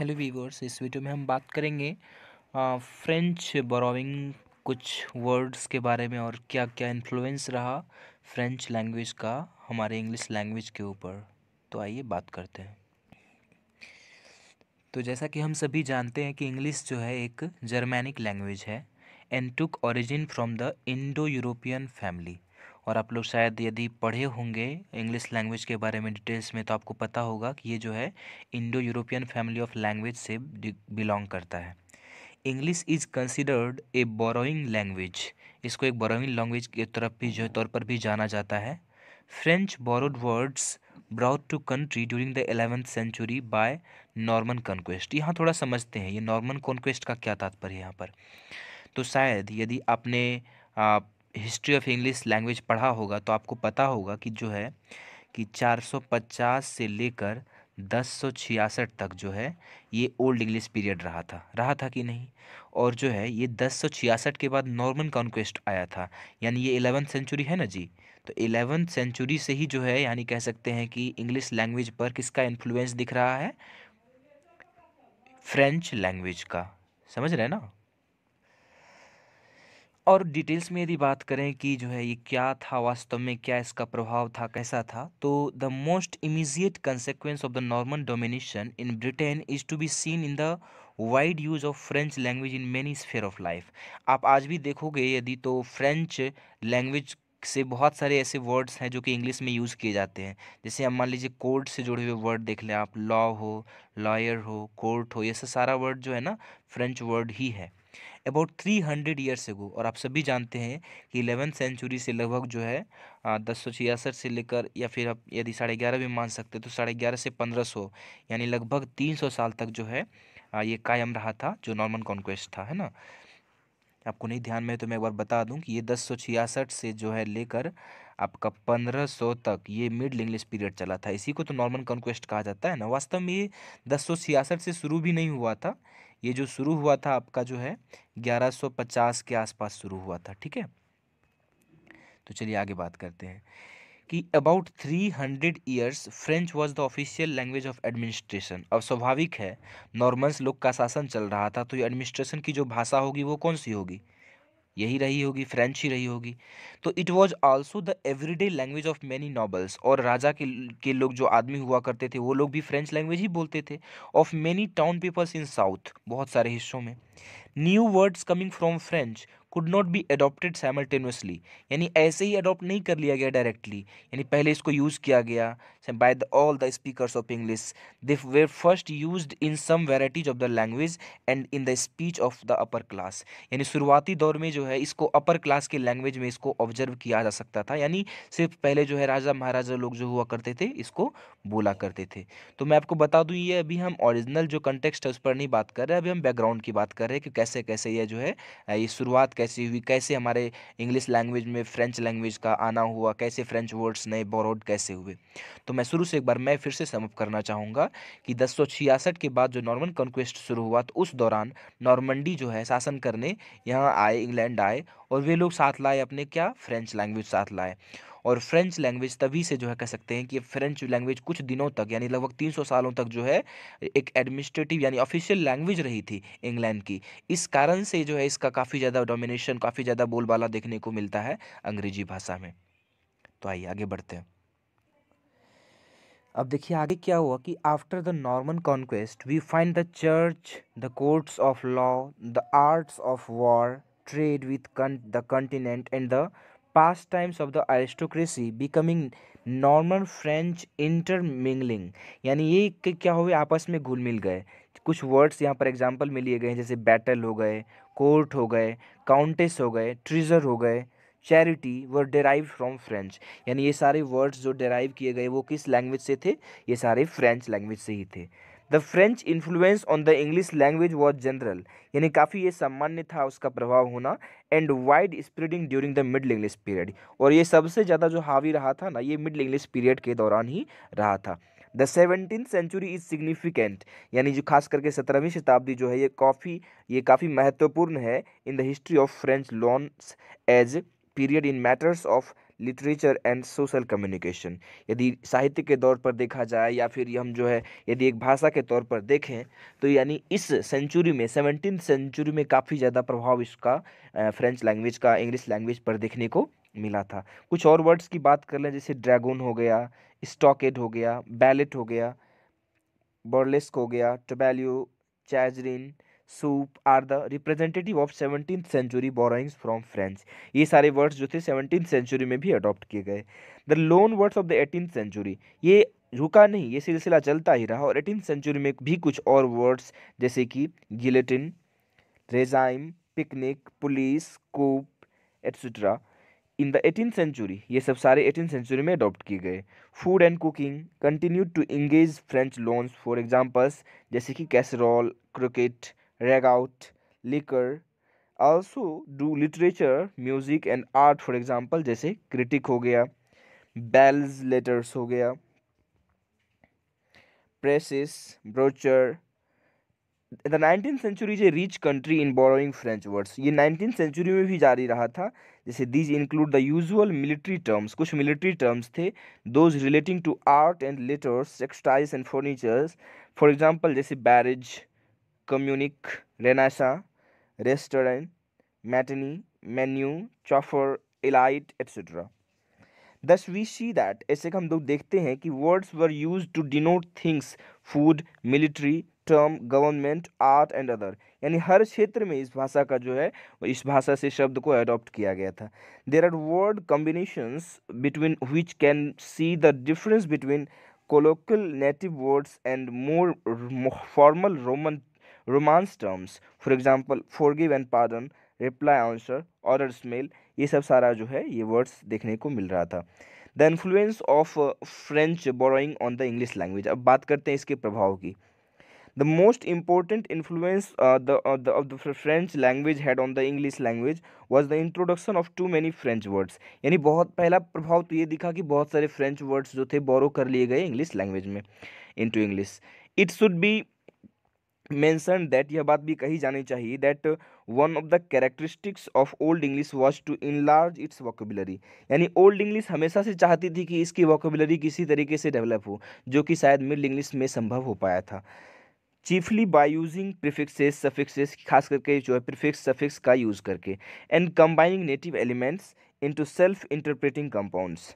Hello viewers इस video में हम बात करेंगे फ्रेंच बोरोविंग कुछ वर्ड्स के बारे में और क्या क्या इन्फ्लुएंस रहा फ्रेंच लैंग्वेज का हमारे इंग्लिश लैंग्वेज के ऊपर तो आइए बात करते हैं तो जैसा कि हम सभी जानते हैं कि इंग्लिश जो है एक जर्मेनिक लैंग्वेज है and took origin from the Indo European family और आप लोग शायद यदि पढ़े होंगे इंग्लिश लैंग्वेज के बारे में डिटेल्स में तो आपको पता होगा कि ये जो है Indo European family of language से बिलोंग करता है English is considered a borrowing language इसको एक बोरोइंग लैंग्वेज के तरफ भी जो तौर पर भी जाना जाता है French borrowed words brought to country during the eleventh century by Norman conquest यहाँ थोड़ा समझते हैं ये नॉर्मन कॉन्क्वेस्ट का क्या तात्पर्य यहाँ पर तो शायद यदि आपने आप हिस्ट्री ऑफ इंग्लिश लैंग्वेज पढ़ा होगा तो आपको पता होगा कि जो है कि 450 से लेकर दस तक जो है ये ओल्ड इंग्लिश पीरियड रहा था रहा था कि नहीं और जो है ये दस के बाद नॉर्मन कॉन्क्वेस्ट आया था यानी ये एलेवंथ सेंचुरी है ना जी तो एलेवंथ सेंचुरी से ही जो है यानी कह सकते हैं कि इंग्लिश लैंग्वेज पर किसका इन्फ्लुएंस दिख रहा है फ्रेंच लैंग्वेज का समझ रहे ना और डिटेल्स में यदि बात करें कि जो है ये क्या था वास्तव में क्या इसका प्रभाव था कैसा था तो the most immediate consequence of the Norman domination in Britain is to be seen in the wide use of French language in many sphere of life आप आज भी देखोगे यदि तो फ्रेंच लैंग्वेज से बहुत सारे ऐसे वर्ड्स हैं जो कि इंग्लिश में यूज़ किए जाते हैं जैसे हम मान लीजिए कोर्ट से जुड़े हुए वर्ड देख लें आप लॉ हो लॉयर हो कोर्ट हो ये सारा वर्ड जो है ना फ्रेंच वर्ड ही है about three hundred years ago और आप सभी जानते हैं कि इलेवेंथ सेंचुरी से लगभग जो है दस सौ छियासठ से लेकर या फिर आप यदि साढ़े ग्यारह भी मान सकते तो साढ़े ग्यारह से पंद्रह सौ यानी लगभग तीन सौ साल तक जो है ये कायम रहा था जो नॉर्मन कॉन्क्वेस्ट था है ना आपको नहीं ध्यान में तो मैं एक बार बता दूं कि ये दस सौ छियासठ से जो है लेकर आपका पंद्रह सौ तक ये मिड इंग्लिश पीरियड चला था इसी को तो नॉर्मन कॉन्क्वेस्ट कहा जाता है ना वास्तव में ये दस सौ छियासठ से शुरू भी नहीं हुआ था ये जो शुरू हुआ था आपका जो है 1150 के आसपास शुरू हुआ था ठीक है तो चलिए आगे बात करते हैं कि about three hundred years French was the official language of administration अब स्वाभाविक है नॉर्मल्स लोग का शासन चल रहा था तो ये एडमिनिस्ट्रेशन की जो भाषा होगी वो कौन सी होगी यही रही होगी फ्रेंच ही रही होगी तो it was also the everyday language of many nobles और राजा के के लोग जो आदमी हुआ करते थे वो लोग भी फ्रेंच लैंग्वेज ही बोलते थे of many town peoples in south बहुत सारे हिस्सों में new words coming from French could not be adopted simultaneously यानी ऐसे ही अडोप्ट नहीं कर लिया गया डायरेक्टली यानी पहले इसको यूज़ किया गया by the all the speakers of English they were first use in some varieties of the language and in the speech of the upper class यानी शुरुआती दौर में जो है इसको अपर क्लास के लैंग्वेज में इसको ऑब्जर्व किया जा सकता था यानी सिर्फ पहले जो है राजा महाराजा लोग जो हुआ करते थे इसको बोला करते थे तो मैं आपको बता दूँ ये अभी हम ऑरिजिनल जो कंटेक्स्ट है उस पर नहीं बात कर रहे हैं अभी हम बैकग्राउंड की बात कर रहे हैं कि कैसे कैसे यह जो है ये शुरुआत कैसी हुई कैसे हमारे इंग्लिश लैंग्वेज में फ्रेंच लैंग्वेज का आना हुआ कैसे फ्रेंच वर्ड्स नए बोरोड कैसे हुए तो मैं शुरू से एक बार मैं फिर से समअप करना चाहूँगा कि दस के बाद जो नॉर्मन कॉन्क्वेस्ट शुरू हुआ तो उस दौरान नॉर्मंडी जो है शासन करने यहाँ आए इंग्लैंड आए और वे लोग साथ लाए अपने क्या फ्रेंच लैंग्वेज साथ लाए और फ्रेंच लैंग्वेज तभी से जो है कह सकते हैं कि फ्रेंच लैंग्वेज कुछ दिनों तक यानी लगभग 300 सालों तक जो है एक एडमिनिस्ट्रेटिव यानी ऑफिशियल लैंग्वेज रही थी इंग्लैंड की इस कारण से जो है इसका काफ़ी ज़्यादा डोमिनेशन काफ़ी ज़्यादा बोलबाला देखने को मिलता है अंग्रेजी भाषा में तो आइए आगे बढ़ते हैं अब देखिए आगे क्या हुआ कि after the Norman conquest we find the church the courts of law the arts of war trade with the continent and the pastimes of the aristocracy becoming Norman French intermingling यानी ये क्या हो गया आपस में घुल मिल गए कुछ वर्ड्स यहाँ पर एग्जाम्पल में लिए गए हैं जैसे बैटल हो गए कोर्ट हो गए काउंटेस हो गए ट्रीजर हो गए charity were derive from French यानी ये सारे वर्ड्स जो डेराइव किए गए वो किस लैंग्वेज से थे ये सारे फ्रेंच लैंग्वेज से ही थे the French influence on the English language was general यानी काफ़ी ये सामान्य था उसका प्रभाव होना and wide spreading during the Middle English period और ये सबसे ज़्यादा जो हावी रहा था ना ये मिडल इंग्लिश पीरियड के दौरान ही रहा था the seventeen century is significant यानी जो खास करके सत्रहवीं शताब्दी जो है ये काफ़ी ये काफ़ी महत्वपूर्ण है in the history of French loans as period in matters of literature and social communication यदि साहित्य के तौर पर देखा जाए या फिर हम जो है यदि एक भाषा के तौर पर देखें तो यानी इस सेंचुरी में सेवनटीन सेंचुरी में काफ़ी ज़्यादा प्रभाव इसका फ्रेंच लैंग्वेज का इंग्लिश लैंग्वेज पर देखने को मिला था कुछ और वर्ड्स की बात कर लें जैसे ड्रैगन हो गया स्टॉकेड हो गया बैलेट हो गया बॉर्लेस्क हो गया tableau chagrin soup are the representative of seventeen century borrowings from French ये सारे वर्ड्स जो थे सेवनटीन सेंचुरी में भी अडॉप्ट किए गए the loan words of the eighteen century ये रुका नहीं ये सिलसिला चलता ही रहा और एटीन सेंचुरी में भी कुछ और वर्ड्स जैसे कि guillotine regime picnic police coup etcetera in the eighteen century ये सब सारे एटीन सेंचुरी में अडॉप्ट किए गए food and cooking continue to engage French loans for examples जैसे कि casserole croquette out liquor. Also do literature, music and art for example जैसे critic हो गया bells letters हो गया presses, brochure. The nineteen century is a rich country in borrowing French words ये nineteen century में भी जारी रहा था जैसे these include the usual military terms कुछ मिलिट्री टर्म्स थे those relating to art and letters textiles and furnitures for example जैसे barrage communique renaissance restaurant matinee menu chauffeur elite etcetera thus we see that ऐसे हम लोग देखते हैं कि words were use to denote things food military term government art and other यानी हर क्षेत्र में इस भाषा का जो है इस भाषा से शब्द को अडॉप्ट किया गया था there are word combinations between which can see the difference between colloquial native words and more formal Roman Romance terms for example forgive and pardon reply answer order smell ये सब सारा जो है ये वर्ड्स देखने को मिल रहा था the influence of French borrowing on the English language अब बात करते हैं इसके प्रभाव की the most important influence of the French language had on the English language was the introduction of too many French words यानी बहुत पहला प्रभाव तो ये दिखा कि बहुत सारे फ्रेंच वर्ड्स जो थे बोरो कर लिए गए इंग्लिश लैंग्वेज में into English it should be mentioned that यह बात भी कही जानी चाहिए that one of the characteristics of Old English was to enlarge its vocabulary यानी ओल्ड इंग्लिश हमेशा से चाहती थी कि इसकी वोकेबलरी किसी तरीके से डेवलप हो जो कि शायद मिड इंग्लिश में संभव हो पाया था chiefly by using prefixes suffixes खास करके जो है प्रिफिक्स सफिक्स का यूज़ करके and combining native elements to self interpreting compounds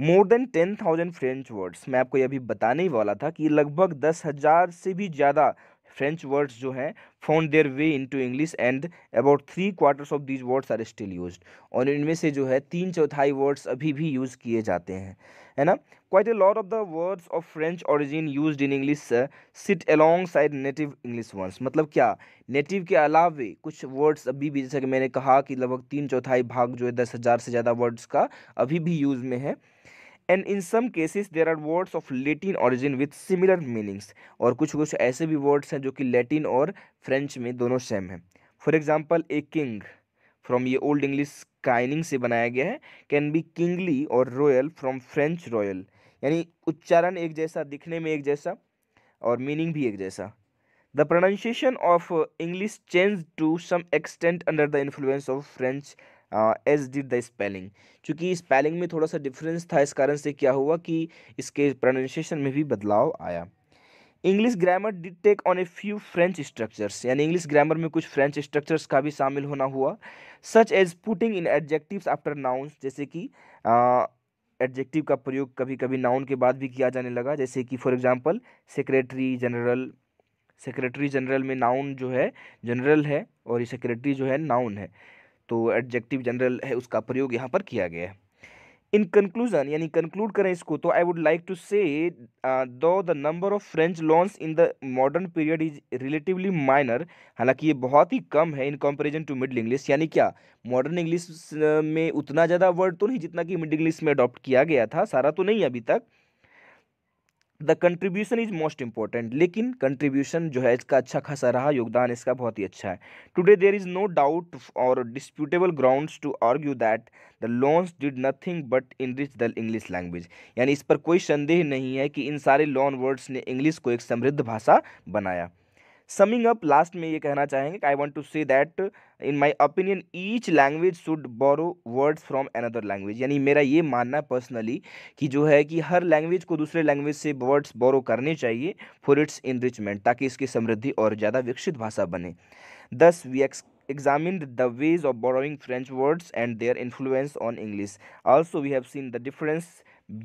more than ten thousand French words मैं आपको यह भी बताने ही वाला था कि लगभग दस हज़ार से भी ज़्यादा फ्रेंच वर्ड्स जो हैं found their way into English and about three quarters of these words are still use और इनमें से जो है तीन चौथाई वर्ड्स अभी भी यूज़ किए जाते हैं है ना quite a lot of the words of French origin use in English sit alongside native English words मतलब क्या नेटिव के अलावे कुछ वर्ड्स अभी भी जैसे कि मैंने कहा कि लगभग तीन चौथाई भाग जो है दस हज़ार से ज़्यादा वर्ड्स का अभी भी यूज़ में है and in some cases there are words of Latin origin with similar meanings और कुछ कुछ ऐसे भी वर्ड्स हैं जो कि लेटिन और फ्रेंच में दोनों सेम हैं for example a king from ये ओल्ड इंग्लिश काइनिंग से बनाया गया है कैन बी किंगली और रॉयल फ्रॉम फ्रेंच रॉयल यानी उच्चारण एक जैसा दिखने में एक जैसा और मीनिंग भी एक जैसा the pronunciation of English change to some extent under the influence of French as did the spelling चूँकि स्पेलिंग में थोड़ा सा डिफरेंस था इस कारण से क्या हुआ कि इसके प्रोनाउंसिएशन में भी बदलाव आया English grammar did take on a few French structures यानी इंग्लिश ग्रामर में कुछ फ्रेंच स्ट्रक्चर्स का भी शामिल होना हुआ such as putting in adjectives after nouns जैसे कि एडजेक्टिव का प्रयोग कभी कभी नाउन के बाद भी किया जाने लगा जैसे कि for example secretary general secretary general में नाउन जो है जनरल है और ये सेक्रेटरी जो है नाउन है तो एडजेक्टिव जनरल है उसका प्रयोग यहाँ पर किया गया है इन कंक्लूजन यानी कंक्लूड करें इसको तो I would like to say though the number of French loans in the modern period is relatively minor हालांकि ये बहुत ही कम है in comparison to Middle English यानी क्या मॉडर्न इंग्लिश uh, में उतना ज़्यादा वर्ड तो नहीं जितना कि मिडिल इंग्लिश में अडॉप्ट किया गया था सारा तो नहीं अभी तक the contribution is most important लेकिन कंट्रीब्यूशन जो है इसका अच्छा खासा रहा योगदान इसका बहुत ही अच्छा है today there is no doubt और disputable grounds to argue that the loans did nothing but enrich the English language यानी इस पर कोई संदेह नहीं है कि इन सारे लॉन वर्ड्स ने इंग्लिश को एक समृद्ध भाषा बनाया समिंग अप लास्ट में ये कहना चाहेंगे I want to say that in my opinion each language should borrow words from another language यानी मेरा ये मानना है पर्सनली कि जो है कि हर लैंग्वेज को दूसरे लैंग्वेज से वर्ड्स बोरो करने चाहिए फॉर इट्स इनरिचमेंट ताकि इसकी समृद्धि और ज़्यादा विकसित भाषा बने दस वी एक्स examine the ways of borrowing French words and their influence on English. Also, we have seen the difference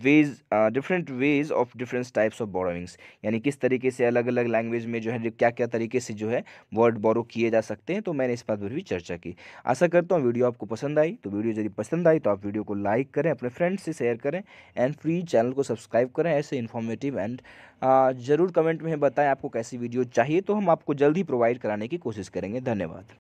ways different ways of different types of borrowings यानी किस तरीके से अलग अलग लैंग्वेज में जो है क्या क्या तरीके से जो है वर्ड बोरो किए जा सकते हैं तो मैंने इस बात पर भी चर्चा की आशा करता हूँ वीडियो आपको पसंद आई तो वीडियो यदि पसंद आई तो आप वीडियो को लाइक करें अपने फ्रेंड्स से शेयर करें एंड फ्री चैनल को सब्सक्राइब करें ऐसे इन्फॉर्मेटिव एंड ज़रूर कमेंट में बताएं आपको कैसी वीडियो चाहिए तो हम आपको जल्द ही प्रोवाइड कराने की कोशिश करेंगे धन्यवाद